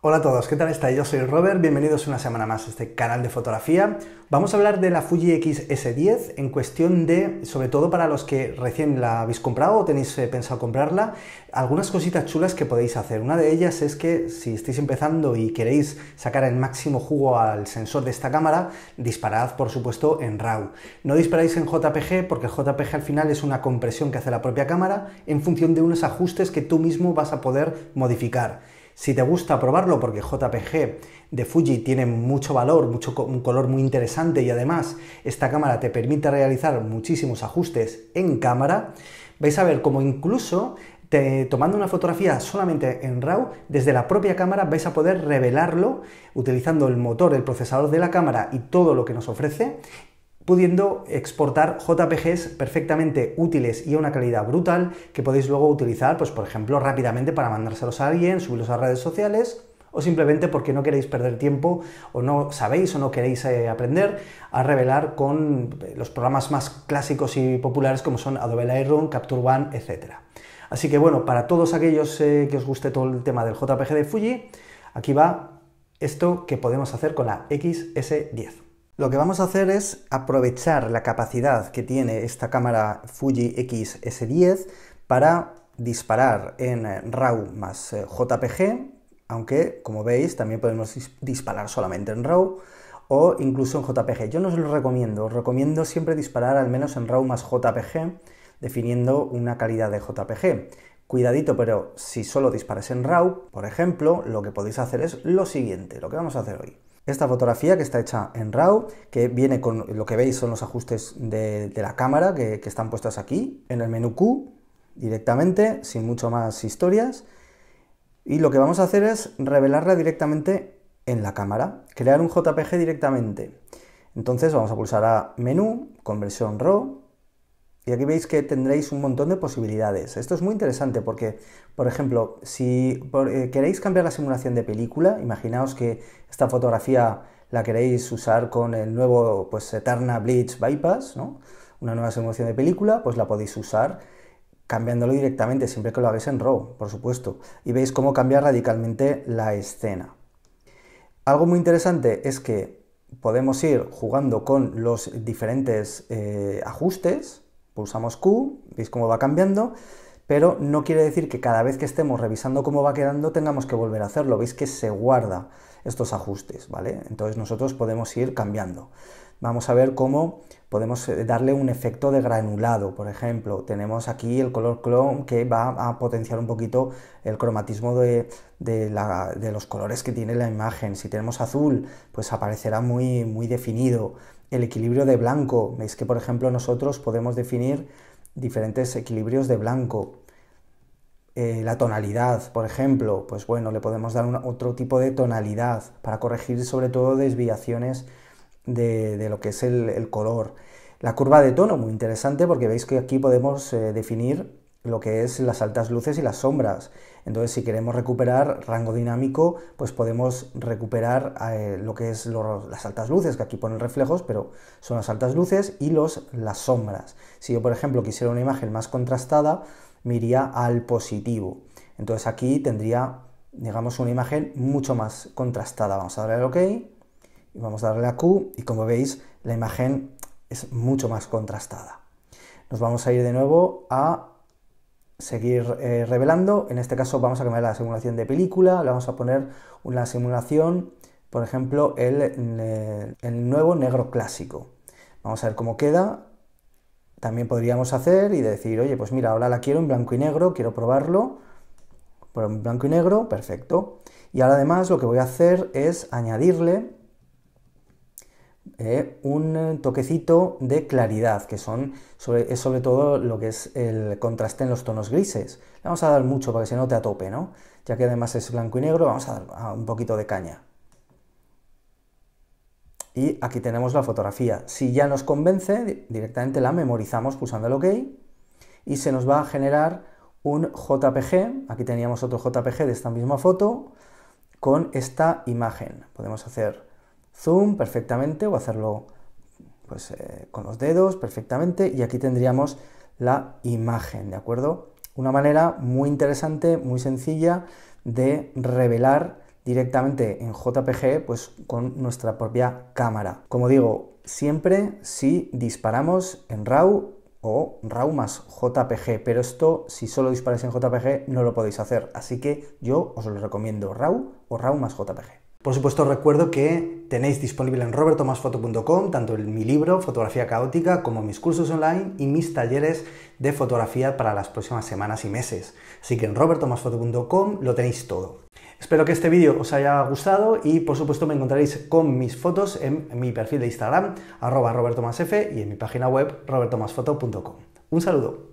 Hola a todos, ¿qué tal estáis? Yo soy Robert, bienvenidos una semana más a este canal de fotografía. Vamos a hablar de la Fuji X-S10 en cuestión de, sobre todo para los que recién la habéis comprado o tenéis eh, pensado comprarla, algunas cositas chulas que podéis hacer. Una de ellas es que si estáis empezando y queréis sacar el máximo jugo al sensor de esta cámara, disparad por supuesto en RAW. No disparáis en JPG porque JPG al final es una compresión que hace la propia cámara en función de unos ajustes que tú mismo vas a poder modificar. Si te gusta probarlo, porque JPG de Fuji tiene mucho valor, mucho, un color muy interesante y además esta cámara te permite realizar muchísimos ajustes en cámara, vais a ver como incluso te, tomando una fotografía solamente en RAW, desde la propia cámara vais a poder revelarlo utilizando el motor, el procesador de la cámara y todo lo que nos ofrece pudiendo exportar JPGs perfectamente útiles y a una calidad brutal que podéis luego utilizar, pues por ejemplo, rápidamente para mandárselos a alguien, subirlos a redes sociales o simplemente porque no queréis perder tiempo o no sabéis o no queréis eh, aprender a revelar con eh, los programas más clásicos y populares como son Adobe Lightroom, Capture One, etc. Así que bueno, para todos aquellos eh, que os guste todo el tema del JPG de Fuji, aquí va esto que podemos hacer con la XS10. Lo que vamos a hacer es aprovechar la capacidad que tiene esta cámara Fuji X-S10 para disparar en eh, RAW más eh, JPG, aunque como veis también podemos disparar solamente en RAW o incluso en JPG. Yo no os lo recomiendo, os recomiendo siempre disparar al menos en RAW más JPG, definiendo una calidad de JPG. Cuidadito, pero si solo disparas en RAW, por ejemplo, lo que podéis hacer es lo siguiente, lo que vamos a hacer hoy. Esta fotografía que está hecha en RAW, que viene con lo que veis son los ajustes de, la cámara que, que, están puestas aquí, en el menú Q, directamente, sin mucho más historias. Y lo que vamos a hacer es revelarla directamente en la cámara, crear un JPG directamente. Entonces vamos a pulsar a menú, conversión RAW, y aquí veis que tendréis un montón de posibilidades. Esto es muy interesante porque, por ejemplo, si eh, queréis cambiar la simulación de película, imaginaos que esta fotografía la queréis usar con el nuevo pues, Eterna Bleach Bypass, ¿no? una nueva simulación de película, pues la podéis usar cambiándolo directamente, siempre que lo hagáis en RAW, por supuesto. Y veis cómo cambia radicalmente la escena. Algo muy interesante es que podemos ir jugando con los diferentes eh, ajustes, Pulsamos Q, veis cómo va cambiando, pero no quiere decir que cada vez que estemos revisando cómo va quedando tengamos que volver a hacerlo. Veis que se guarda estos ajustes, ¿vale? Entonces nosotros podemos ir cambiando vamos a ver cómo podemos eh, darle un efecto de granulado, por ejemplo. Tenemos aquí el color chrome que va a potenciar un poquito el cromatismo de, los colores que tiene la imagen. Si tenemos azul, pues aparecerá muy, muy definido. El equilibrio de blanco, veis que por ejemplo nosotros podemos definir diferentes equilibrios de blanco. Eh, la tonalidad, por ejemplo, pues bueno, le podemos dar otro tipo de tonalidad para corregir sobre todo desviaciones de, lo que es el, color. La curva de tono, muy interesante porque veis que aquí podemos eh, definir lo que es las altas luces y las sombras. Entonces, si queremos recuperar rango dinámico, pues podemos recuperar eh, lo que es las altas luces, que aquí ponen reflejos, pero son las altas luces y los, las sombras. Si yo, por ejemplo, quisiera una imagen más contrastada, me iría al positivo. Entonces aquí tendría, digamos, una imagen mucho más contrastada. Vamos a darle OK vamos a darle a Q y como veis la imagen es mucho más contrastada. Nos vamos a ir de nuevo a seguir eh, revelando, en este caso vamos a cambiar la simulación de película, le vamos a poner una simulación, por ejemplo, el, nuevo negro clásico. Vamos a ver cómo queda, también podríamos hacer y decir, oye, pues mira, ahora la quiero en blanco y negro, quiero probarlo, por en blanco y negro, perfecto. Y ahora además lo que voy a hacer es añadirle eh, un eh, toquecito de claridad, que son sobre, es sobre todo lo que es el contraste en los tonos grises. Le vamos a dar mucho para que se note a tope, ¿no? Ya que además es blanco y negro, vamos a dar un poquito de caña. Y aquí tenemos la fotografía. Si ya nos convence, directamente la memorizamos pulsando el OK y se nos va a generar un JPG. Aquí teníamos otro JPG de esta misma foto con esta imagen. Podemos hacer zoom perfectamente o hacerlo pues, eh, con los dedos perfectamente y aquí tendríamos la imagen, ¿de acuerdo? Una manera muy interesante, muy sencilla de revelar directamente en JPG pues con nuestra propia cámara. Como digo, siempre si disparamos en RAW o RAW más JPG, pero esto si solo disparáis en JPG no lo podéis hacer, así que yo os lo recomiendo RAW o RAW más JPG. Por supuesto, recuerdo que tenéis disponible en robertomasfoto.com tanto mi libro Fotografía Caótica como mis cursos online y mis talleres de fotografía para las próximas semanas y meses. Así que en robertomasfoto.com lo tenéis todo. Espero que este vídeo os haya gustado y por supuesto me encontraréis con mis fotos en mi perfil de Instagram, arroba robertomasf y en mi página web robertomasfoto.com. Un saludo.